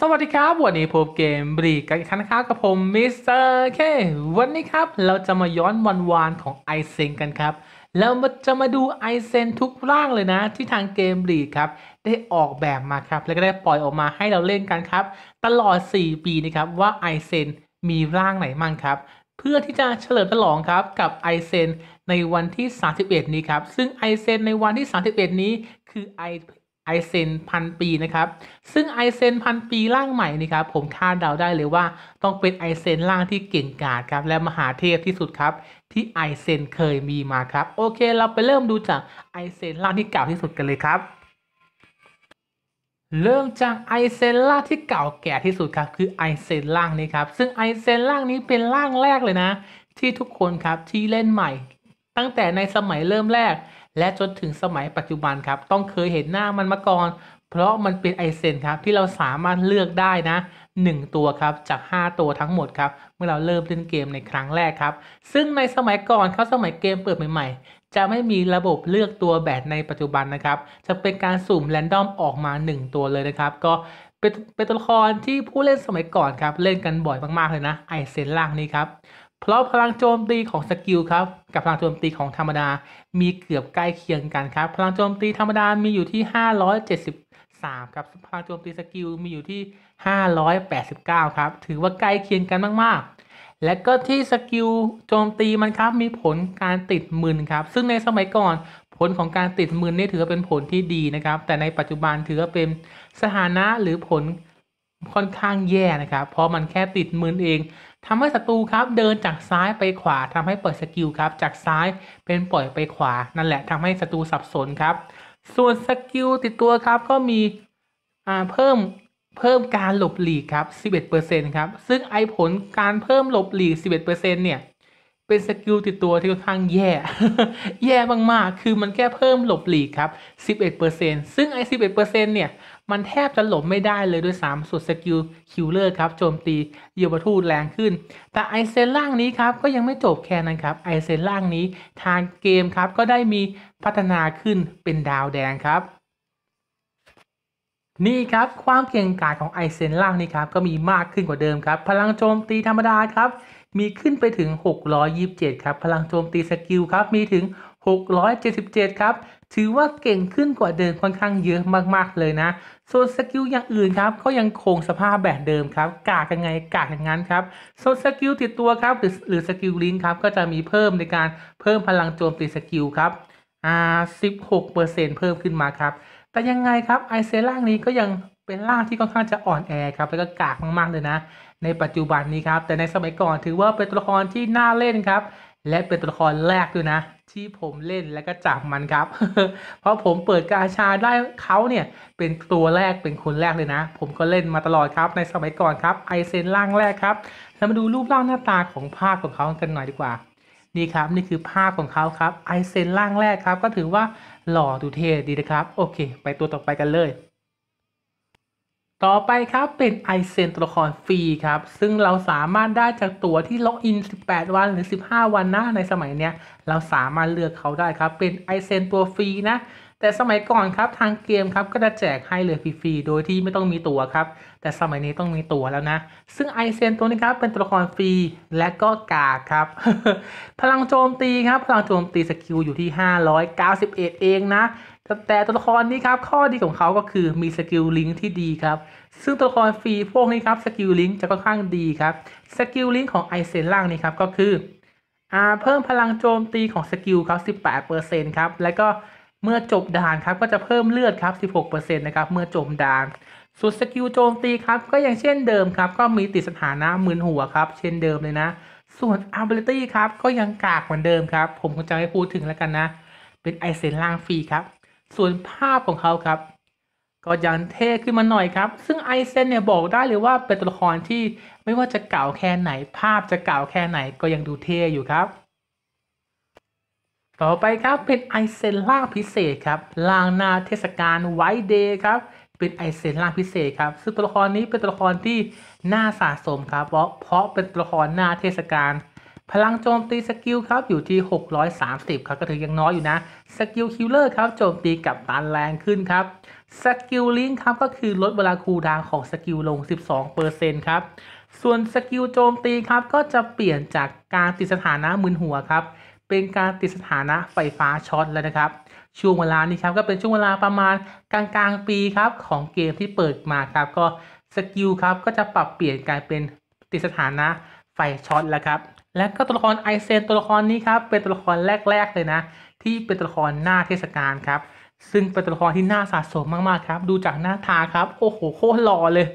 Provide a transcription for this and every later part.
สวัสดีครับ วันนี้พบเกมบรีกันคันครับกับผมมิสเตอร์เค วันนี้ครับเราจะมาย้อนวันวาน ของไอเซนกันครับเรามจะมาดูไอเซนทุกร่างเลยนะ ที่ทางเกมบรีครับ ได้ออกแบบมาครับแล้วก็ได้ปล่อยออกมาให้เราเล่นกันครับ ตลอด 4 ปีนะครับว่าไอเซนมีร่างไหนมั่งครับเพื่อที่จะเฉลิมฉลองครับกับไอเซนในวันที่ 31 นี้ครับซึ่งไอเซนในวันที่ 31 นี้คือไอไอเซนพันปีนะครับ ซึ่งไอเซนพันปีร่างใหม่นี่ครับผมคาดเดาได้เลยว่าต้องเป็นไอเซนร่างที่เก่งกาจครับและมหาเทพที่สุดครับ ที่ไอเซนเคยมีมาครับโอเคเราไปเริ่มดูจากไอเซนร่างที่เก่าที่สุดกันเลยครับ เริ่มจากไอเซนร่างที่เก่าแก่ที่สุดครับคือไอเซนร่างนี้ครับซึ่งไอเซนร่างนี้เป็นร่างแรกเลยนะ ที่ทุกคนครับที่เล่นใหม่ ตั้งแต่ในสมัยเริ่มแรกและจนถึงสมัยปัจจุบันครับ ต้องเคยเห็นหน้ามันมาก่อน เพราะมันเป็นไอเซนครับที่เราสามารถเลือกได้นะ 1 ตัวครับจาก 5 ตัวทั้งหมดครับเมื่อเราเริ่มเล่นเกมในครั้งแรกครับ ซึ่งในสมัยก่อนเขาสมัยเกมเปิดใหม่ๆจะไม่มีระบบเลือกตัวแบบในปัจจุบันนะครับจะเป็นการสุ่มแรนดอมออกมา1 ตัวเลยนะครับ ก็เป็นเป็นตัวละครที่ผู้เล่นสมัยก่อนครับเล่นกันบ่อยมาก ๆเลยนะไอเซนล่างนี้ครับเพราะพลังโจมตีของสกิลครับ กับพลังโจมตีของธรรมดา มีเกือบใกล้เคียงกันครับพลังโจมตีธรรมดา มีอยู่ที่ 573ครับพลังโจมตีสกิลมีอยู่ที่ 589ครับถือว่าใกล้เคียงกันมาก ๆ และก็ที่สกิลโจมตีมันครับ มีผลการติดหมื่นครับซึ่งในสมัยก่อน ผลของการติดหมื่นนี่ถือเป็นผลที่ดีนะครับแต่ในปัจจุบันถือว่าเป็นสถานะหรือผลค่อนข้างแย่นะครับ เพราะมันแค่ติดหมื่นเองทำให้ศัตรูครับ เดินจากซ้ายไปขวาทำให้เปิดสกิลครับจากซ้ายเป็นปล่อยไปขวา นั่นแหละ ทำให้ศัตรูสับสนครับส่วนสกิลติดตัวครับก็มีเพิ่มเพิ่มการหลบหลีกครับ11%ครับซึ่งไอผลการเพิ่มหลบหลีก11%เนี่ยเป็นสกิลติดตัวที่ค่อนข้างแย่ แย่มากๆคือมันแค่เพิ่มหลบหลีกครับ11%ซึ่งไอ11%เนี่ยมันแทบจะหลบไม่ได้เลยด้วย3สุดสกิลคิลเลอร์ครับโจมตีเยียวทูดแรงขึ้นแต่ไอเซนล่างนี้ครับก็ยังไม่จบแค่นั้นครับไอเซนล่างนี้ทางเกมครับก็ได้มีพัฒนาขึ้นเป็นดาวแดงครับ นี่ครับความเก่งกาจของไอเซนล่างนี้ครับก็มีมากขึ้นกว่าเดิมครับพลังโจมตีธรรมดาครับมีขึ้นไปถึง 627ครับพลังโจมตีสกิลครับมีถึง 677 ครับถือว่าเก่งขึ้นกว่าเดิมค่อนข้างเยอะมาก ๆเลยนะ ส่วนสกิลอย่างอื่นครับก็ยังคงสภาพแบบเดิมครับ กากันไงกากันงนั้นครับส่วนสกิลติดตัวครับหรือหรือสกิลลิงครับ ก็จะมีเพิ่มในการเพิ่มพลังโจมตีสกิลครับอ่า16เปอร์เซ็นต์เพิ่มขึ้นมาครับ แต่ยังไงครับไอเซล่างนี้ก็ยังเป็นล่างที่ค่อนข้างจะอ่อนแอครับแล้วก็กากมาก ๆ เลยนะ ในปัจจุบันนี้ครับแต่ในสมัยก่อนถือว่าเป็นตัวละครที่น่าเล่นครับและเป็นตัวละครแรกด้วยนะ ที่ผมเล่นและก็จับมันครับ เพราะผมเปิดกาชาได้เขาเนี่ยเป็นตัวแรกเป็นคนแรกเลยนะ ผมก็เล่นมาตลอดครับ ในสมัยก่อนครับไอเซนร่างแรกครับแล้วมาดูรูปร่างหน้าตาของภาพของเขากันหน่อยดีกว่า นี่ครับนี่คือภาพของเขาครับไอเซนร่างแรกครับ ก็ถือว่าหล่อดูเท่ดีนะครับ โอเค ไปตัวต่อไปกันเลยต่อไปครับเป็นไอเซนตัวละครฟรีครับซึ่งเราสามารถได้จากตั๋วที่ล็อกอิน 18 วันหรือ 15 วันนะในสมัยเนี้ยเราสามารถเลือกเขาได้ครับเป็นไอเซนตัวฟรีนะแต่สมัยก่อนครับทางเกมครับก็จะแจกให้เลยฟรีๆโดยที่ไม่ต้องมีตั๋วครับ แต่สมัยนี้ต้องมีตั๋วแล้วนะ ซึ่งไอเซนตัวนี้ครับเป็นตัวละครฟรีและก็กาครับ พลังโจมตีครับพลังโจมตีสกิลอยู่ที่ 591 เองนะแต่ตัวละครนี้ครับข้อดีของเขาก็คือมีสกิลลิงที่ดีครับ ซึ่งตัวละครฟรีพวกนี้ครับสกิลลิงจะค่อนข้างดีครับสกิลลิงของไอเซนล่างนี่ครับก็คืออ่าเพิ่มพลังโจมตีของสกิลอร็น18%ครับแล้วก็เมื่อจบด่านครับก็จะเพิ่มเลือดครับ16%นะครับเมื่อจบด่านส่วนสกิลโจมตีครับก็ยังเช่นเดิมครับ ก็มีติดสถานะมืนหัวครับเช่นเดิมเลยนะ ส่วนอบอร์ตี้ครับก็ยังกากเหมือนเดิมครับ ผมคงจะไม่พูดถึงแล้วกันนะ เป็นไอเซนล่างฟรีครับส่วนภาพของเขาครับ ก็ยังเท่ขึ้นมาหน่อยครับ ซึ่งไอเซนเนี่ยบอกได้เลยว่าเป็นตัวละครที่ไม่ว่าจะเก่าแค่ไหน ภาพจะเก่าแค่ไหนก็ยังดูเท่อยู่ครับ ต่อไปครับเป็นไอเซนล่างพิเศษครับล่างนาเทศกาลไวเดย์ครับเป็นไอเซนล่างพิเศษครับ ซึ่งตัวละครนี้เป็นตัวละครที่น่าสะสมครับ เพราะเพราะเป็นตัวละครหน้าเทศกาลพลังโจมตีสกิลครับอยู่ที่ 630ครับก็ถือยังน้อยอยู่นะสกิลคิลเลอร์ครับโจมตีกับตันแรงขึ้นครับสกิลลิงครับก็คือลดเวลาคูลดาวของสกิลลง 12%ครับส่วนสกิลโจมตีครับก็จะเปลี่ยนจากการติดสถานะมืนหัวครับ เป็นการติดสถานะไฟฟ้าช็อตแล้วนะครับ ช่วงเวลานี้ครับก็เป็นช่วงเวลาประมาณกลางกลางปีครับของเกมที่เปิดมาครับก็สกิลครับก็จะปรับเปลี่ยนกลายเป็นติดสถานะไฟช็อตแล้วครับและก็ตัวละครไอเซนตัวละครนี้ครับเป็นตัวละครแรก ๆเลยนะ ที่เป็นตัวละครหน้าเทศกาลครับซึ่งเป็นตัวละครที่น่าสะสมมากๆครับดูจากหน้าตาครับโอ้โหโคตรหล่อเลย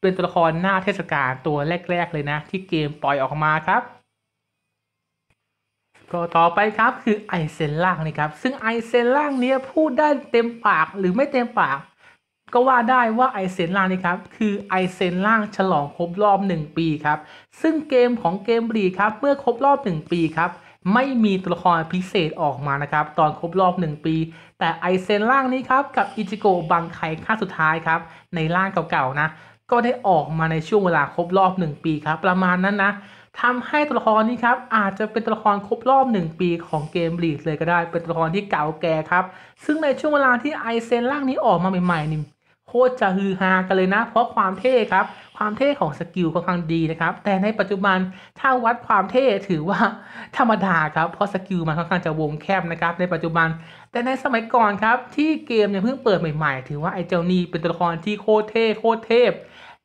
เป็นตัวละครหน้าเทศกาลตัวแรก ๆ เลยนะ ที่เกมปล่อยออกมาครับ ก็ต่อไปครับคือไอเซนล่างนี่ครับซึ่งไอเซนล่างเนี้ยพูดได้เต็มปากหรือไม่เต็มปากก็ว่าได้ว่าไอเซนล่างนี่ครับคือไอเซนล่างฉลองครบรอบ1ปีครับซึ่งเกมของเกมบีครับเมื่อครบรอบ 1 ปีครับไม่มีตัวละครพิเศษออกมานะครับตอนครบรอบ 1 ปี แต่ไอเซนล่างนี้ครับกับอิจิโกบังไคค่าสุดท้ายครับในล่างเก่าๆนะก็ได้ออกมาในช่วงเวลาครบรอบ 1 ปีครับประมาณนั้นนะทำให้ตัวละครนี้ครับอาจจะเป็นตัวละครครบรอบ 1 ปี ของเกมลีดเลยก็ได้เป็นตัวละครที่เก่าแก่ครับซึ่งในช่วงเวลาที่ไอเซนล่างนี้ออกมาใหม่ๆนี่คตรจะฮือฮากันเลยนะ เพราะความเท่ครับ ความเท่ของสกิลค่อนข้างดีนะครับ แต่ในปัจจุบันถ้าวัดความเท่ถือว่าธรรมดาครับเพราะสกิลมันค่อนข้างจะวงแคบนะครับในปัจจุบัน แต่ในสมัยก่อนครับที่เกมยังเพิ่งเปิดใหม่ๆถือว่าไอเจ้านี่เป็นตัวละครที่โคตรเท่โคตรเทพ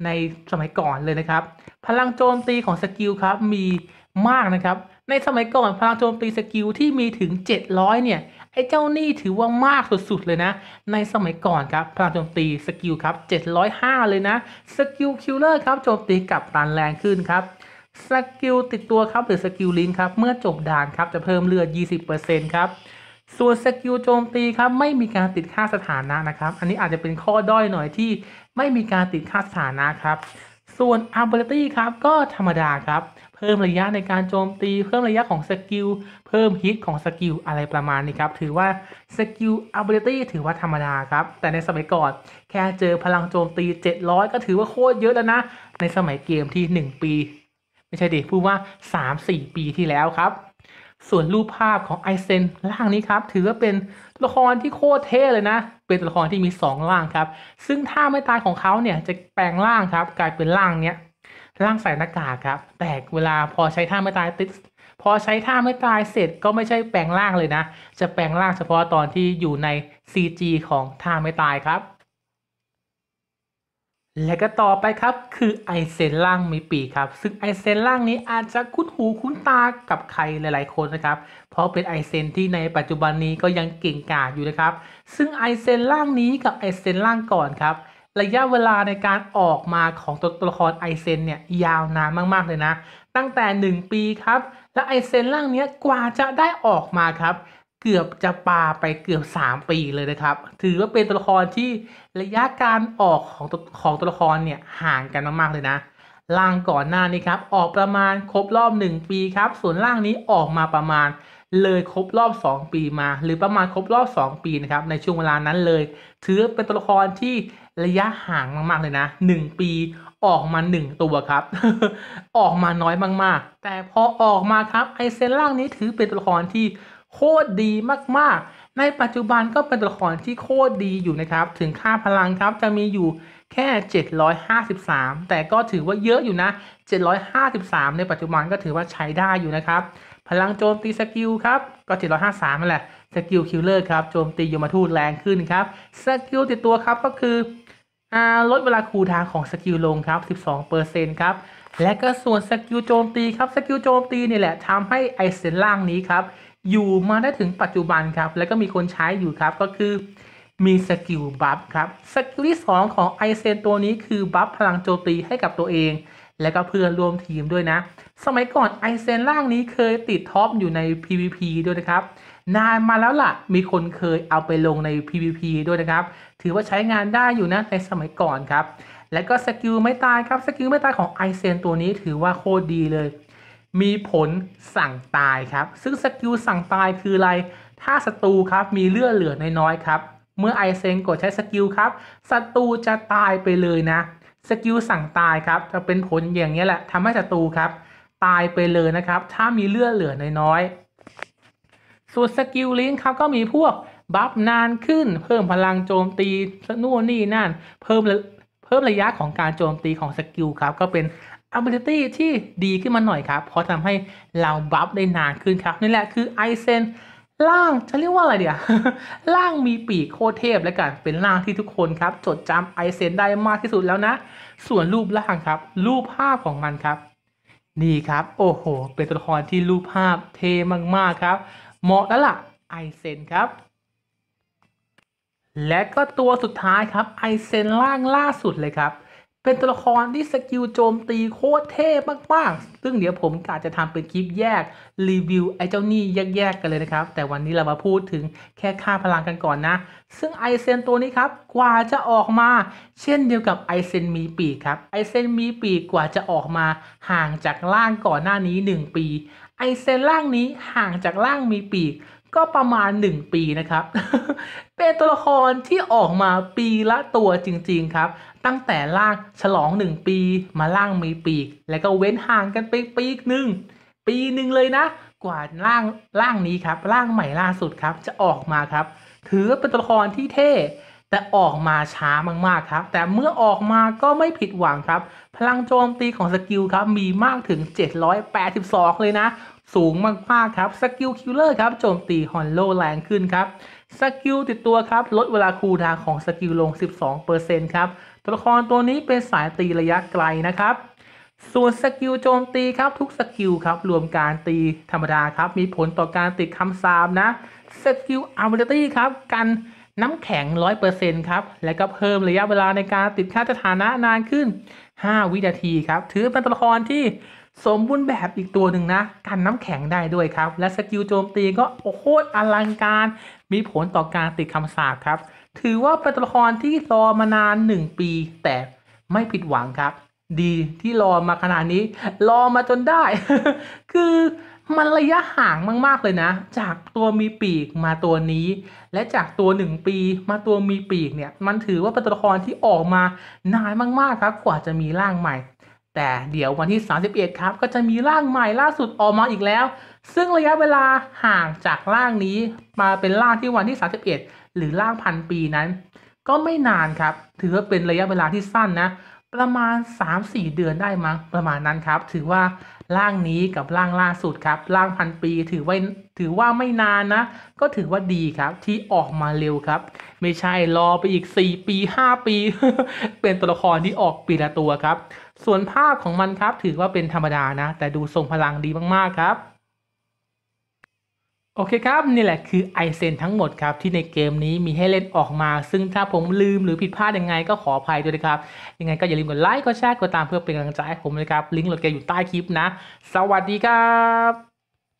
ในสมัยก่อนเลยนะครับ พลังโจมตีของสกิลครับมีมากนะครับในสมัยก่อนพลังโจมตีสกิล ที่มีถึง 700 เนี่ยไอ้เจ้านี่ถือว่ามากสุดๆเลยนะ ในสมัยก่อนครับพลังโจมตีสกิลครับ 705 เลยนะสกิลคิลเลอร์ครับโจมตีกับรันแรงขึ้นครับสกิลติดตัวครับหรือสกิลลิงครับเมื่อจบด่านครับจะเพิ่มเลือด 20%ครับส่วนสกิลโจมตีครับไม่มีการติดค่าสถานะนะครับอันนี้อาจจะเป็นข้อด้อยหน่อยที่ไม่มีการติดค่าสถานะครับ ส่วนอเบอร์ตี้ครับก็ธรรมดาครับเพิ่มระยะในการโจมตีเพิ่มระยะของสกิลเพิ่มฮิตของสกิลอะไรประมาณนี้ครับถือว่าสกิลอัพเบตี้ถือว่าธรรมดาครับแต่ในสมัยก่อนแค่เจอพลังโจมตี 700 ก็ถือว่าโคตรเยอะแล้วนะ ในสมัยเกมที่ 1 ปี ไม่ใช่ดิพูดว่า 3-4 ปีที่แล้วครับ ส่วนรูปภาพของไอเซนล่างนี้ครับ ถือว่าเป็นละครที่โคตรเท่เลยนะ เป็นตัวละครที่มี2ล่างครับซึ่งถ้าไม่ตายของเขาเนี่ยจะแปลงร่างครับกลายเป็นร่างเนี้ยร่างใส่หน้ากากครับแต่เวลาพอใช้ท่าไม่ตายติดพอใช้ท่าไม่ตายเสร็จก็ไม่ใช่แปลงร่างเลยนะ จะแปลงร่างเฉพาะตอนที่อยู่ใน CG ของท่าไม่ตายครับ และก็ต่อไปครับคือไอเซนล่างมีปีกครับ ซึ่งไอเซนล่างนี้อาจจะคุ้นหูคุ้นตากับใครหลาย ๆคนนะครับเพราะเป็นไอเซนที่ในปัจจุบันนี้ก็ยังเก่งกาจอยู่นะครับซึ่งไอเซนล่างนี้กับไอเซนล่างก่อนครับระยะเวลาในการออกมาของตัวละครไอเซนเนี่ยยาวนานมากๆเลยนะ ตั้งแต่ 1 ปีครับและไอเซนร่างนี้กว่าจะได้ออกมาครับ เกือบจะปาไปเกือบ 3 ปีเลยนะครับถือว่าเป็นตัวละครที่ระยะการออกของตัวของตัวละครเนี่ยห่างกันมากๆเลยนะร่างก่อนหน้านี้ครับออกประมาณครบรอบ1ปีครับส่วนร่างนี้ออกมาประมาณเลยครบรอบ 2 ปีมาหรือประมาณครบรอบ 2 ปีนะครับ ในช่วงเวลานั้นเลย ถือเป็นตัวละครที่ระยะห่างมาก ๆ เลยนะ 1 ปีออกมา 1 ตัวครับ ออกมาน้อยมาก ๆ แต่พอออกมาครับไอเซนล่างนี้ถือเป็นตัวละครที่โคตรดีมากๆในปัจจุบันก็เป็นตัวละครที่โคตรดีอยู่นะครับ ถึงค่าพลังครับจะมีอยู่แค่ 753 แต่ก็ถือว่าเยอะอยู่นะ 753 ในปัจจุบันก็ถือว่าใช้ได้อยู่นะครับพลังโจมตีสกิลครับก็753นั่นแหละสกิลคิลเลอร์ครับโจมตียมทูตแรงขึ้นครับสกิลติดตัวครับก็คือลดเวลาคูลางของสกิลลงครับ12%ครับและก็ส่วนสกิลโจมตีครับสกิลโจมตีนี่แหละทำให้ไอเซนล่างนี้ครับอยู่มาได้ถึงปัจจุบันครับและก็มีคนใช้อยู่ครับก็คือมีสกิลบัฟครับสกิลที่2ของไอเซนตัวนี้คือบัฟพลังโจมตีให้กับตัวเองและก็เพื่อนร่วมทีมด้วยนะ สมัยก่อนไอเซนล่างนี้เคยติดท็อปอยู่ใน PVP ด้วยนะครับ นานมาแล้วละ่ะ มีคนเคยเอาไปลงใน PVP ด้วยนะครับ ถือว่าใช้งานได้อยู่นะในสมัยก่อนครับ และก็สกิลไม่ตายครับ สกิลไม่ตายของไอเซนตัวนี้ถือว่าโคตรดีเลย มีผลสั่งตายครับ ซึ่งสกิลสั่งตายคืออะไร ถ้าศัตรูครับมีเลือดเหลือน้อยๆครับ เมื่อไอเซนกดใช้สกิลครับ ศัตรูจะตายไปเลยนะสกิลสั่งตายครับจะเป็นผลอย่างนี้แหละทำให้ศัตรูครับ ตายไปเลยนะครับ ถ้ามีเลือดเหลือน้อยๆส่วนสกิลลิงครับก็มีพวกบัฟนานขึ้น เพิ่มพลังโจมตีนู่นนี่นั่นเพิ่มเพิ่มระยะของการโจมตีของสกิลครับก็เป็นอับอร์ตี้ที่ดีขึ้นมาหน่อยครับเพราะทำให้เราบัฟได้นานขึ้นครับนี่แหละคือไอเซนล่างจะเรียกว่าอะไรเดี๋ยวล่างมีปีกโคเทพและกัน เป็นล่างที่ทุกคนครับจดจำไอเซนได้มากที่สุดแล้วนะ ส่วนรูปล่างครับรูปภาพของมันครับ นี่ครับโอ้โหเป็นตัวละครที่รูปภาพเทมากๆครับ เหมาะแล้วล่ะไอเซนครับ และก็ตัวสุดท้ายครับไอเซนล่างล่าสุดเลยครับเป็นตัวละครที่สกิลโจมตีโคตรเท่มากๆซึ่งเดี๋ยวผมกาจะทำเป็นคลิปแยกรีวิวไอ้เจ้านี่แยก ๆ กันเลยนะครับ แต่วันนี้เรามาพูดถึงแค่ค่าพลังกันก่อนนะ ซึ่งไอเซนตัวนี้ครับ กว่าจะออกมาเช่นเดียวกับไอเซนมีปีกครับ ไอเซนมีปีกกว่าจะออกมาห่างจากล่างก่อนหน้านี้ 1 ปี ไอเซนล่างนี้ห่างจากล่างมีปีกก็ประมาณ 1 ปีนะครับ เป็นตัวละครที่ออกมาปีละตัวจริง ๆ ครับตั้งแต่ล่างฉลอง 1 ปี มาล่างมีปีก แล้วก็เว้นห่างกันไปปีกหนึ่งปีหนึ่งเลยนะ กว่าล่างล่างนี้ครับล่างใหม่ล่าสุดครับจะออกมาครับ ถือเป็นตัวละครที่เท่ แต่ออกมาช้ามากๆครับ แต่เมื่อออกมาก็ไม่ผิดหวังครับ พลังโจมตีของสกิลครับมีมากถึง 782 เลยนะ สูงมากๆครับ สกิลคิลเลอร์ครับโจมตีฮอนโลแรงขึ้นครับสกิลติดตัวครับลดเวลาคูดาวของสกิลลง 12%ครับตัวละครตัวนี้เป็นสายตีระยะไกลนะครับ ส่วนสกิลโจมตีครับทุกสกิลครับรวมการตีธรรมดาครับมีผลต่อการติดคำสามนะสกิลอัลเบอร์ตี้ครับกันน้ำแข็ง 100%ครับและก็เพิ่มระยะเวลาในการติดค่าสถานะนานขึ้น 5 วินาทีครับ ถือเป็นตัวละครที่สมบูรณ์แบบอีกตัวหนึ่งนะกันน้ำแข็งได้ด้วยครับและสกิลโจมตีก็โอ้โหอลังการมีผลต่อการติดคำสาปครับถือว่าเป็นตัวละครที่รอมานาน 1 ปีแต่ไม่ผิดหวังครับ ดีที่รอมาขนาดนี้รอมาจนได้ คือมันระยะห่างมากๆเลยนะ จากตัวมีปีกมาตัวนี้ และจากตัว 1 ปีมาตัวมีปีกเนี่ย มันถือว่าเป็นตัวละครที่ออกมานานมากๆครับกว่าจะมีร่างใหม่แต่เดี๋ยววันที่ 31 ครับก็จะมีร่างใหม่ล่าสุดออกมาอีกแล้ว ซึ่งระยะเวลาห่างจากร่างนี้มาเป็นร่างที่วันที่ 31 หรือร่างพันปีนั้น ก็ไม่นานครับถือว่าเป็นระยะเวลาที่สั้นนะประมาณ 3-4 เดือนได้มั้งประมาณนั้นครับ ถือว่าร่างนี้กับร่างล่าสุดครับร่างพันปีถือว่าถือว่าไม่นานนะ ก็ถือว่าดีครับที่ออกมาเร็วครับ ไม่ใช่รอไปอีก 4 ปี5ปี เป็นตัวละครที่ออกปีละตัวครับ ส่วนภาพของมันครับถือว่าเป็นธรรมดานะ แต่ดูทรงพลังดีมากๆครับโอเคครับนี่แหละคือไอเซนทั้งหมดครับที่ในเกมนี้มีให้เล่นออกมา ซึ่งถ้าผมลืมหรือผิดพลาดยังไงก็ขออภัยด้วยนะครับยังไงก็อย่าลืมกดไลค์กดแชร์กดตามเพื่อเป็นกำลังใจให้ผมนะครับ ลิงก์โหลดเกมอยู่ใต้คลิปนะ สวัสดีครับ